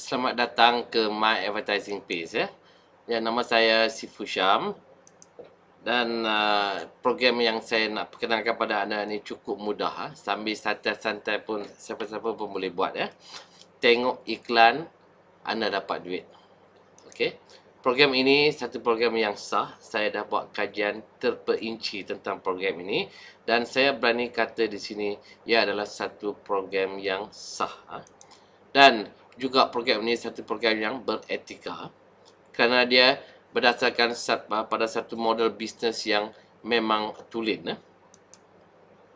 selamat datang ke My Advertising Page ya. ya nama saya Sifu Syam dan uh, program yang saya nak perkenalkan kepada anda ni cukup mudah ha. sambil santai-santai pun siapa-siapa pun boleh buat ya. tengok iklan anda dapat duit okay. program ini satu program yang sah saya dah buat kajian terperinci tentang program ini dan saya berani kata di sini ia adalah satu program yang sah ha. dan juga program ini satu program yang beretika kerana dia berdasarkan ah, pada satu model bisnes yang memang tulen. Eh.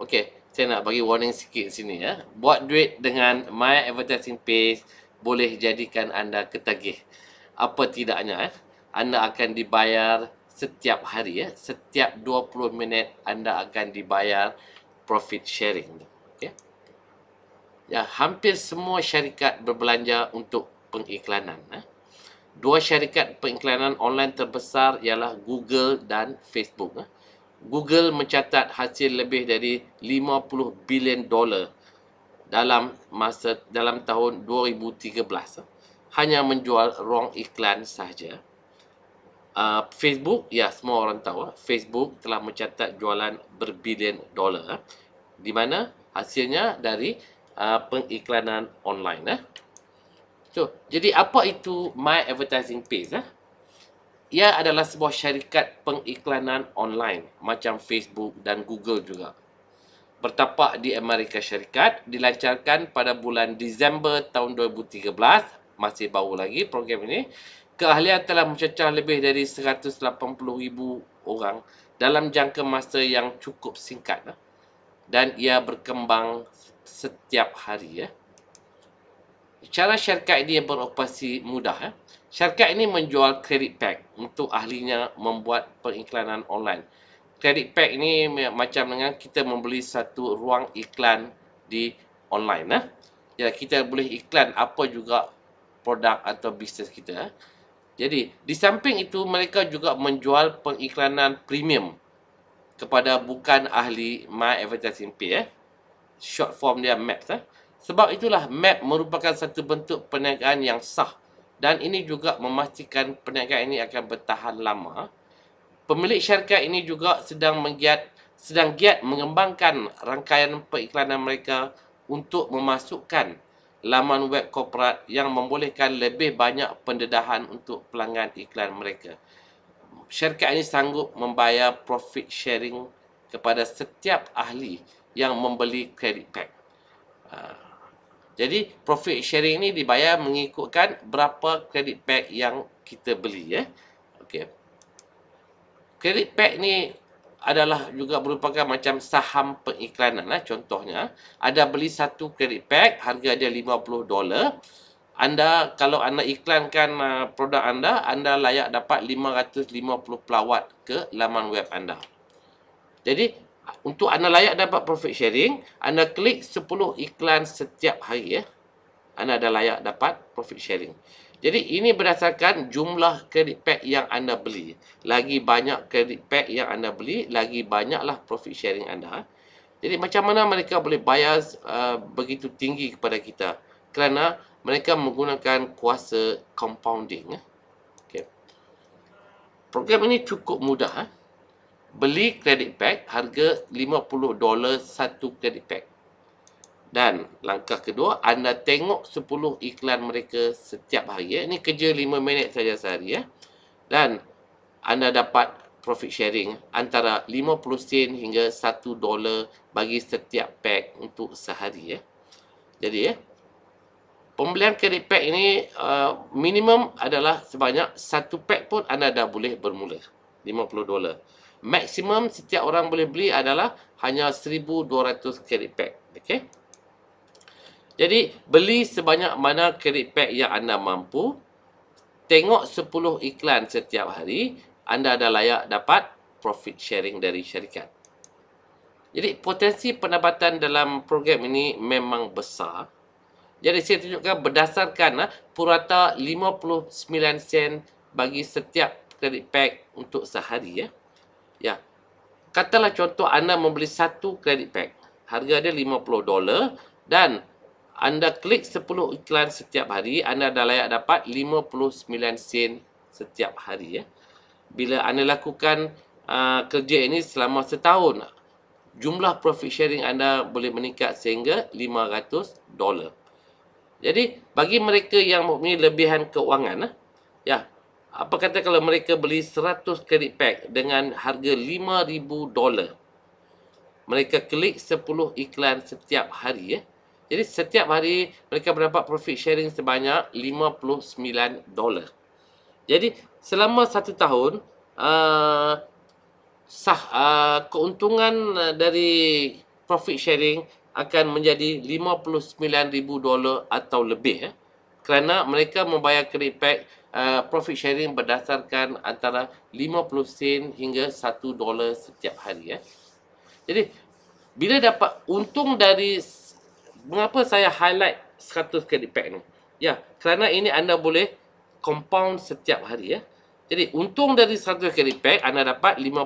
Okey, saya nak bagi warning sikit sini ya. Buat duit dengan my advertising page boleh jadikan anda ketagih. Apa tidaknya eh? Anda akan dibayar setiap hari ya. Setiap 20 minit anda akan dibayar profit sharing ya, hampir semua syarikat berbelanja untuk pengiklanan. Eh. Dua syarikat pengiklanan online terbesar ialah Google dan Facebook. Eh. Google mencatat hasil lebih dari 50 bilion dolar dalam masa dalam tahun 2013 ya. hanya menjual ruang iklan sahaja. Uh, Facebook, ya semua orang tahu, Facebook telah mencatat jualan berbilion dolar di mana hasilnya dari uh, pengiklanan online eh. So, jadi apa itu My Advertising Page eh? Ia adalah sebuah syarikat pengiklanan online macam Facebook dan Google juga. Bertapak di Amerika Syarikat, dilancarkan pada bulan Disember tahun 2013, masih baru lagi program ini. Keahlian telah mencecah lebih dari 180,000 orang dalam jangka masa yang cukup singkat eh. dan ia berkembang setiap hari ya. Cara syarikat ini beroperasi mudah ya. Syarikat ini menjual credit pack untuk ahlinya membuat pengiklanan online. Credit pack ini macam dengan kita membeli satu ruang iklan di online ya. Ya kita boleh iklan apa juga produk atau bisnes kita. Ya. Jadi di samping itu mereka juga menjual pengiklanan premium kepada bukan ahli my advertising pay ya short form dia map eh. Sebab itulah MAP merupakan satu bentuk perniagaan yang sah dan ini juga memastikan perniagaan ini akan bertahan lama. Pemilik syarikat ini juga sedang menggiat sedang giat mengembangkan rangkaian periklanan mereka untuk memasukkan laman web korporat yang membolehkan lebih banyak pendedahan untuk pelanggan iklan mereka. Syarikat ini sanggup membayar profit sharing kepada setiap ahli yang membeli credit tag. Uh, ah. jadi profit sharing ini dibayar mengikutkan berapa credit pack yang kita beli ya. Eh? Okey. Credit pack ni adalah juga merupakan macam saham pengiklanan lah contohnya. Ada beli satu credit pack harga dia $50. Anda kalau anda iklankan uh, produk anda, anda layak dapat 550 pelawat ke laman web anda. Jadi untuk anda layak dapat profit sharing, anda klik 10 iklan setiap hari ya. Anda dah layak dapat profit sharing. Jadi ini berdasarkan jumlah credit pack yang anda beli. Lagi banyak credit pack yang anda beli, lagi banyaklah profit sharing anda. Jadi macam mana mereka boleh bayar uh, begitu tinggi kepada kita? Kerana mereka menggunakan kuasa compounding. Ya. Okay. Program ini cukup mudah. Ha? beli credit pack harga $50 satu credit pack. Dan langkah kedua, anda tengok 10 iklan mereka setiap hari. Ya. Ini kerja 5 minit saja sehari. Ya. Dan anda dapat profit sharing antara 50 sen hingga 1 dolar bagi setiap pack untuk sehari. Ya. Jadi, ya, pembelian credit pack ini uh, minimum adalah sebanyak satu pack pun anda dah boleh bermula. 50 dolar maksimum setiap orang boleh beli adalah hanya 1200 carry pack Okay, jadi beli sebanyak mana carry pack yang anda mampu tengok 10 iklan setiap hari anda dah layak dapat profit sharing dari syarikat jadi potensi pendapatan dalam program ini memang besar jadi saya tunjukkan berdasarkan ha, purata 59 sen bagi setiap credit pack untuk sehari ya. Eh. Ya. Katalah contoh anda membeli satu credit pack. Harga dia $50 dan anda klik 10 iklan setiap hari, anda dah layak dapat 59 sen setiap hari ya. Bila anda lakukan uh, kerja ini selama setahun, jumlah profit sharing anda boleh meningkat sehingga $500. Jadi, bagi mereka yang mempunyai lebihan keuangan, ya, apa kata kalau mereka beli 100 credit pack dengan harga $5,000 Mereka klik 10 iklan setiap hari ya. Jadi setiap hari mereka mendapat profit sharing sebanyak $59 Jadi selama satu tahun uh, sah uh, Keuntungan uh, dari profit sharing akan menjadi $59,000 atau lebih ya. Kerana mereka membayar credit pack Ah, profit sharing berdasarkan antara 50 sen hingga 1 dolar setiap hari eh. Jadi bila dapat untung dari mengapa saya highlight 100 credit pack ni? Ya, kerana ini anda boleh compound setiap hari ya. Eh. Jadi untung dari 100 credit pack anda dapat 59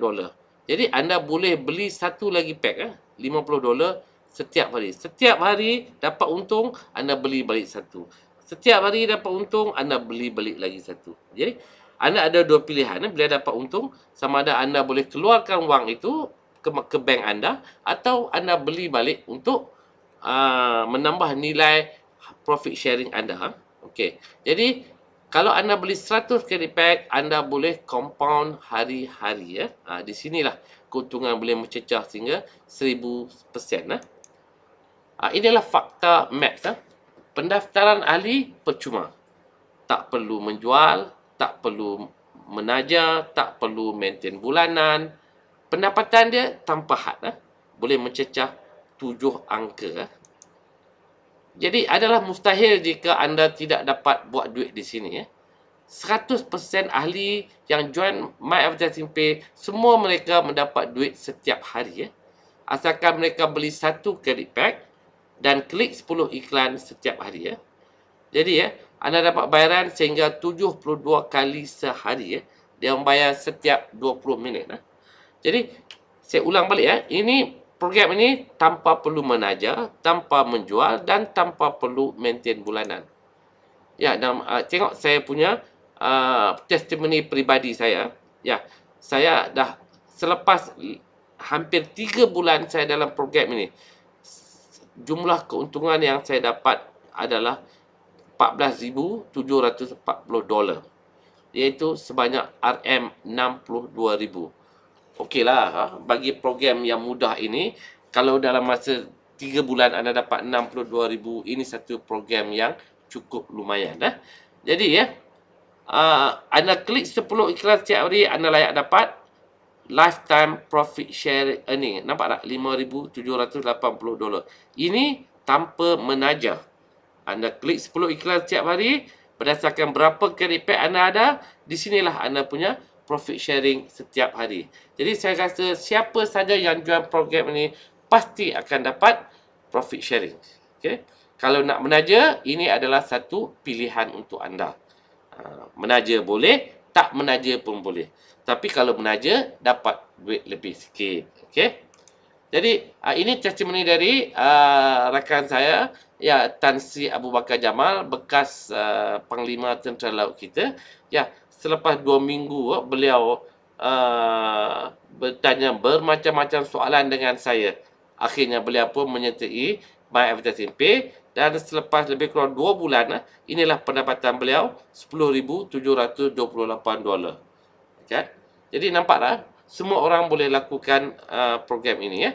dolar. Jadi anda boleh beli satu lagi pack eh, ya, 50 dolar setiap hari. Setiap hari dapat untung anda beli balik satu. Setiap hari dapat untung, anda beli balik lagi satu. Jadi, anda ada dua pilihan. Bila dapat untung, sama ada anda boleh keluarkan wang itu ke, ke bank anda atau anda beli balik untuk uh, menambah nilai profit sharing anda. Okey. Jadi, kalau anda beli 100 credit pack, anda boleh compound hari-hari. ya. Ha, di sinilah keuntungan boleh mencecah sehingga 1000%. Ha. Ha, inilah fakta MAPS. Ha. Ya pendaftaran ahli percuma. Tak perlu menjual, tak perlu menaja, tak perlu maintain bulanan. Pendapatan dia tanpa had. Eh? Boleh mencecah tujuh angka. Eh? Jadi adalah mustahil jika anda tidak dapat buat duit di sini. Eh? 100% ahli yang join My Advertising Pay, semua mereka mendapat duit setiap hari. Eh? Asalkan mereka beli satu credit pack, dan klik 10 iklan setiap hari ya. Jadi ya, anda dapat bayaran sehingga 72 kali sehari ya. Dia membayar setiap 20 minit ya. Jadi saya ulang balik ya. Ini program ini tanpa perlu menajar, tanpa menjual dan tanpa perlu maintain bulanan. Ya, dan uh, ah, tengok saya punya uh, testimoni peribadi saya. Ya, saya dah selepas hampir 3 bulan saya dalam program ini jumlah keuntungan yang saya dapat adalah 14,740 dolar iaitu sebanyak RM62,000 Okeylah ha, bagi program yang mudah ini kalau dalam masa 3 bulan anda dapat 62,000 ini satu program yang cukup lumayan eh? jadi ya eh? Uh, anda klik 10 iklan setiap hari anda layak dapat lifetime profit share earning. Nampak tak? $5,780. Ini tanpa menajah. Anda klik 10 iklan setiap hari. Berdasarkan berapa carry pack anda ada. Di sinilah anda punya profit sharing setiap hari. Jadi saya rasa siapa saja yang jual program ini pasti akan dapat profit sharing. Okay? Kalau nak menaja, ini adalah satu pilihan untuk anda. Ah, menaja boleh, tak menaja pun boleh. Tapi kalau menaja, dapat duit lebih sikit. Okey. Jadi, uh, ini testimoni dari uh, rakan saya, ya Tan Sri Abu Bakar Jamal, bekas uh, Panglima Tentera Laut kita. Ya, selepas dua minggu, oh, beliau uh, bertanya bermacam-macam soalan dengan saya. Akhirnya, beliau pun menyertai My Advertising Pay. Dan selepas lebih kurang 2 bulan, inilah pendapatan beliau, $10,728 syarikat. Jadi nampaklah semua orang boleh lakukan uh, program ini ya.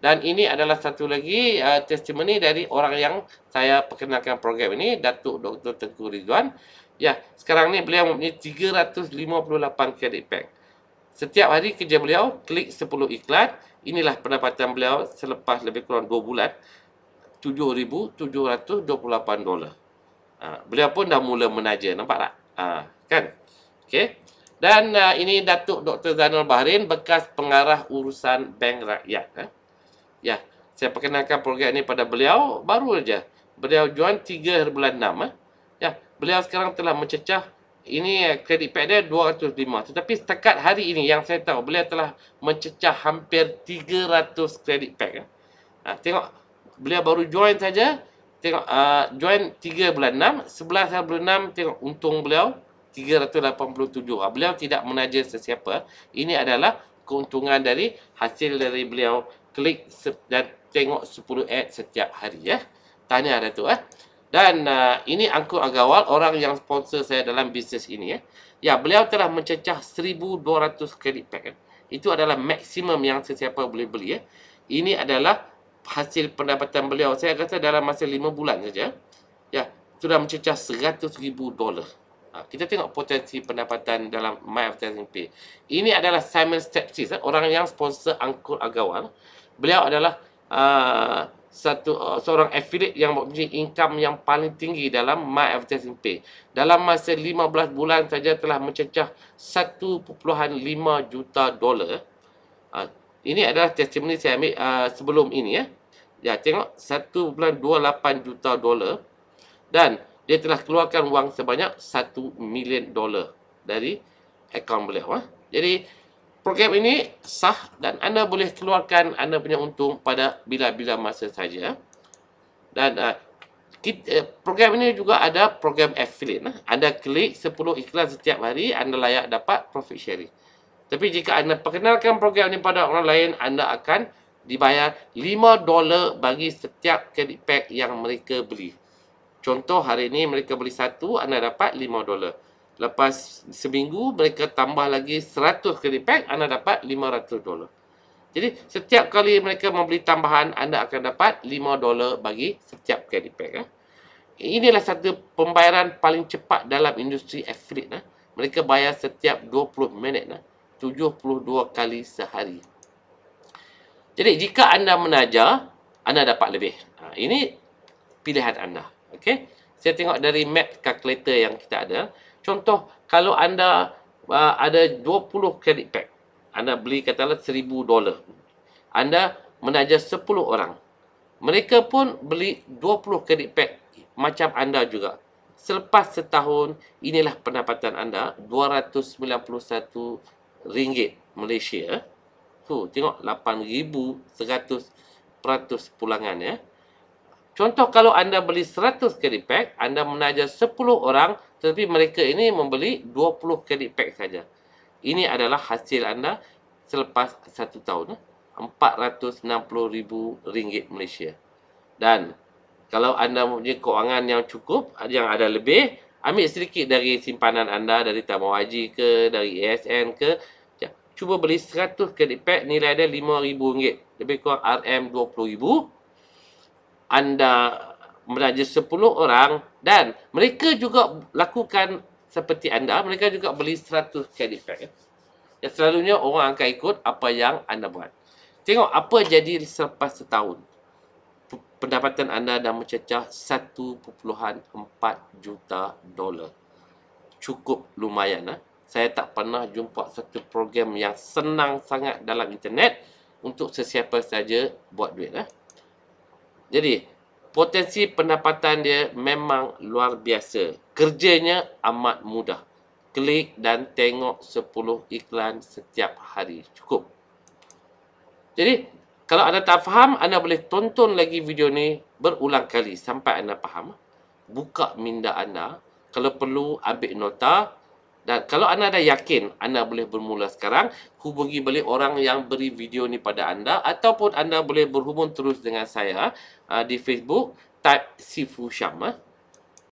Dan ini adalah satu lagi uh, testimoni dari orang yang saya perkenalkan program ini Datuk Dr. Tengku Ridwan. Ya, sekarang ni beliau mempunyai 358 credit bank. Setiap hari kerja beliau klik 10 iklan, inilah pendapatan beliau selepas lebih kurang 2 bulan 7728 dolar. Uh, beliau pun dah mula menaja, nampak tak? Uh, kan? Okey. Dan uh, ini Datuk Dr. Zainal Baharin, bekas pengarah urusan bank rakyat. Eh? Ya, saya perkenalkan program ini pada beliau baru saja. Beliau join 3 bulan 6. Eh? Ya, beliau sekarang telah mencecah ini eh, kredit pad dia 205. Tetapi setakat hari ini yang saya tahu, beliau telah mencecah hampir 300 kredit pad. Eh? Ha, tengok, beliau baru join saja. Tengok, uh, join 3 bulan 6. 11 bulan 6, tengok untung beliau. 387. Ah, beliau tidak menaja sesiapa. Ini adalah keuntungan dari hasil dari beliau klik dan tengok 10 ad setiap hari ya. Tanya ada tu eh. Dan uh, ini Angkut Agawal orang yang sponsor saya dalam bisnes ini ya. Ya, beliau telah mencecah 1200 credit pack. Eh. Itu adalah maksimum yang sesiapa boleh beli ya. Eh. Ini adalah hasil pendapatan beliau. Saya rasa dalam masa 5 bulan saja. Ya, sudah mencecah 100,000 dolar kita tengok potensi pendapatan dalam My Advertising Pay. Ini adalah Simon Stepsis, eh, orang yang sponsor Angkul Agawal. Beliau adalah uh, satu uh, seorang affiliate yang mempunyai income yang paling tinggi dalam My Advertising Pay. Dalam masa 15 bulan saja telah mencecah 1.5 juta dolar. Uh, ini adalah testimoni saya ambil uh, sebelum ini. Eh. Ya, tengok 1.28 juta dolar. Dan dia telah keluarkan wang sebanyak 1 million dollar dari akaun beliau ha? jadi program ini sah dan anda boleh keluarkan anda punya untung pada bila-bila masa saja dan uh, eh, kita, uh, eh, program ini juga ada program affiliate ha? anda klik 10 iklan setiap hari anda layak dapat profit sharing tapi jika anda perkenalkan program ini pada orang lain anda akan dibayar 5 dolar bagi setiap credit pack yang mereka beli Contoh hari ini mereka beli satu, anda dapat lima dolar. Lepas seminggu, mereka tambah lagi seratus kali pack, anda dapat lima ratus dolar. Jadi, setiap kali mereka membeli tambahan, anda akan dapat lima dolar bagi setiap kali pack. Eh. Inilah satu pembayaran paling cepat dalam industri affiliate. Eh. Mereka bayar setiap dua puluh minit. Eh. 72 kali sehari. Jadi, jika anda menaja, anda dapat lebih. Ha, ini pilihan anda. Okey. Saya tengok dari math calculator yang kita ada. Contoh, kalau anda uh, ada 20 credit pack. Anda beli katalah dolar. Anda menaja 10 orang. Mereka pun beli 20 credit pack macam anda juga. Selepas setahun, inilah pendapatan anda RM291 Malaysia. Tu, tengok 8,100% pulangan ya. Eh. Contoh kalau anda beli 100 carry pack, anda menaja 10 orang tetapi mereka ini membeli 20 carry pack saja. Ini adalah hasil anda selepas 1 tahun. Eh, RM460,000 Malaysia. Dan kalau anda mempunyai kewangan yang cukup, yang ada lebih, ambil sedikit dari simpanan anda dari tamu haji ke, dari ASN ke, ya, cuba beli 100 credit pack nilai dia RM5,000. Lebih kurang RM20,000 anda belajar 10 orang dan mereka juga lakukan seperti anda, mereka juga beli 100 credit card. Ya, selalunya orang akan ikut apa yang anda buat. Tengok apa jadi selepas setahun. Pendapatan anda dah mencecah 1.4 juta dolar. Cukup lumayan. Eh? Saya tak pernah jumpa satu program yang senang sangat dalam internet untuk sesiapa saja buat duit. Eh? Jadi, potensi pendapatan dia memang luar biasa. Kerjanya amat mudah. Klik dan tengok 10 iklan setiap hari. Cukup. Jadi, kalau anda tak faham, anda boleh tonton lagi video ni berulang kali sampai anda faham. Buka minda anda. Kalau perlu, ambil nota. Dan kalau anda dah yakin anda boleh bermula sekarang, hubungi balik orang yang beri video ni pada anda ataupun anda boleh berhubung terus dengan saya uh, di Facebook type Sifu Syam. Eh.